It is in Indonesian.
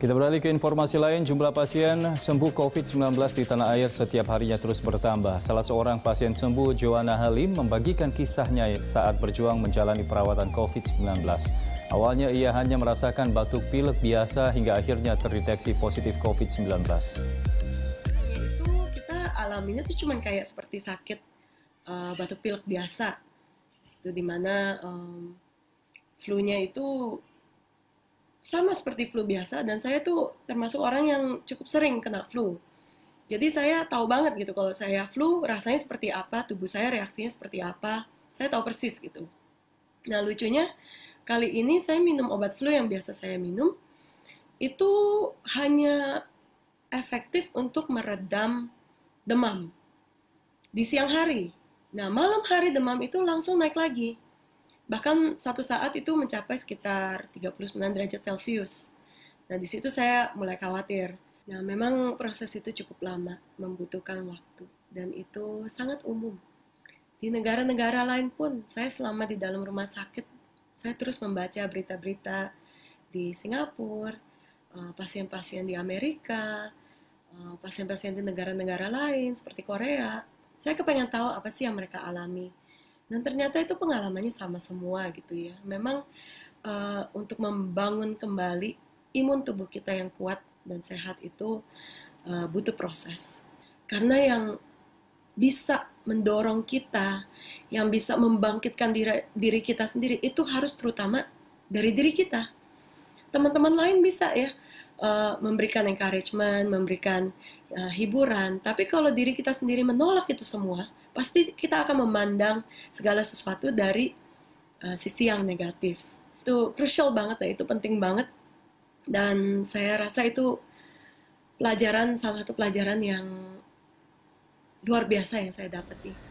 Kita beralih ke informasi lain, jumlah pasien sembuh COVID-19 di tanah air setiap harinya terus bertambah. Salah seorang pasien sembuh, Joanna Halim, membagikan kisahnya saat berjuang menjalani perawatan COVID-19. Awalnya ia hanya merasakan batuk pilek biasa hingga akhirnya terdeteksi positif COVID-19. Itu kita alaminya tuh cuman kayak seperti sakit uh, batuk pilek biasa. Itu dimana um, flu-nya itu sama seperti flu biasa dan saya tuh termasuk orang yang cukup sering kena flu. Jadi saya tahu banget gitu kalau saya flu rasanya seperti apa, tubuh saya reaksinya seperti apa, saya tahu persis gitu. Nah lucunya kali ini saya minum obat flu yang biasa saya minum itu hanya efektif untuk meredam demam di siang hari. Nah malam hari demam itu langsung naik lagi bahkan satu saat itu mencapai sekitar 39 derajat Celcius. Nah, di situ saya mulai khawatir. Nah, memang proses itu cukup lama, membutuhkan waktu, dan itu sangat umum. Di negara-negara lain pun, saya selama di dalam rumah sakit, saya terus membaca berita-berita di Singapura, eh, pasien-pasien di Amerika, eh, pasien-pasien di negara-negara lain seperti Korea. Saya kepengen tahu apa sih yang mereka alami, dan ternyata itu pengalamannya sama semua gitu ya. Memang uh, untuk membangun kembali imun tubuh kita yang kuat dan sehat itu uh, butuh proses. Karena yang bisa mendorong kita, yang bisa membangkitkan diri, diri kita sendiri itu harus terutama dari diri kita. Teman-teman lain bisa ya, uh, memberikan encouragement, memberikan uh, hiburan. Tapi kalau diri kita sendiri menolak itu semua, pasti kita akan memandang segala sesuatu dari uh, sisi yang negatif. Itu krusial banget ya, itu penting banget. Dan saya rasa itu pelajaran salah satu pelajaran yang luar biasa yang saya dapati.